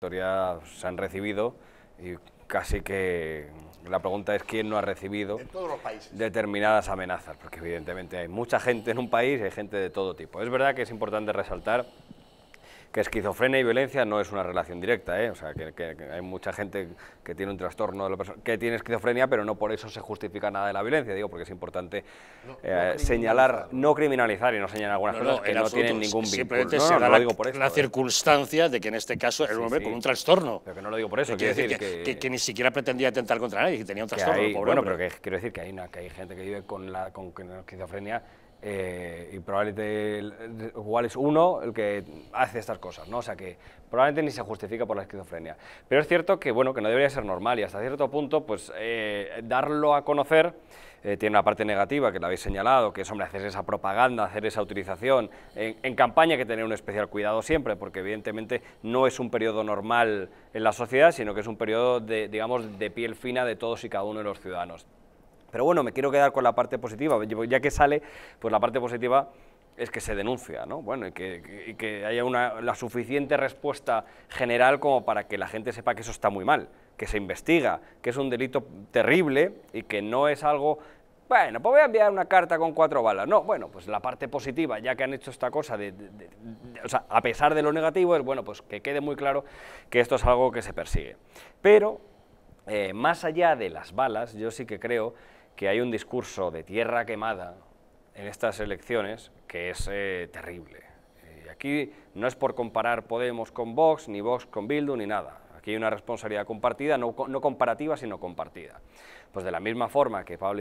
se han recibido y casi que la pregunta es quién no ha recibido determinadas amenazas, porque evidentemente hay mucha gente en un país y hay gente de todo tipo. Es verdad que es importante resaltar que esquizofrenia y violencia no es una relación directa, ¿eh? o sea, que, hay mucha gente que tiene un trastorno de la que tiene esquizofrenia, pero no por eso se justifica nada de la violencia, digo, porque es importante eh, señalar, no criminalizar y no señalar algunas cosas que no tienen ningún vínculo. Simplemente se la, la eh. circunstancia de que en este caso era un hombre con un trastorno. Pero que no lo digo por eso, quiero decir que, ni siquiera pretendía atentar contra nadie, que tenía un trastorno. bueno, pero que quiero decir que hay, hay gente que vive con, la, con esquizofrenia eh, y probablemente igual es uno el que hace estas cosas, ¿no? O sea que probablemente ni se justifica por la esquizofrenia. Pero es cierto que, bueno, que no debería ser normal y hasta cierto punto, pues eh, darlo a conocer eh, tiene una parte negativa que la habéis señalado, que es, hombre, hacer esa propaganda, hacer esa utilización. En, campaña hay que tener un especial cuidado siempre, porque evidentemente no es un periodo normal en la sociedad, sino que es un periodo, de, digamos, de piel fina de todos y cada uno de los ciudadanos. Pero bueno, me quiero quedar con la parte positiva, ya que sale, pues la parte positiva es que se denuncia, ¿no? Bueno, y que, que haya una, la suficiente respuesta general como para que la gente sepa que eso está muy mal, que se investiga, que es un delito terrible y que no es algo bueno, pues voy a enviar una carta con cuatro balas. No, bueno, pues la parte positiva, ya que han hecho esta cosa, de, a pesar de lo negativo, es bueno, pues que quede muy claro que esto es algo que se persigue. Pero eh, más allá de las balas, yo sí que creo que hay un discurso de tierra quemada en estas elecciones que es eh, terrible. Y eh, aquí no es por comparar Podemos con Vox, ni Vox con Bildu, ni nada. Aquí hay una responsabilidad compartida, no, no comparativa, sino compartida. Pues de la misma forma que Pablo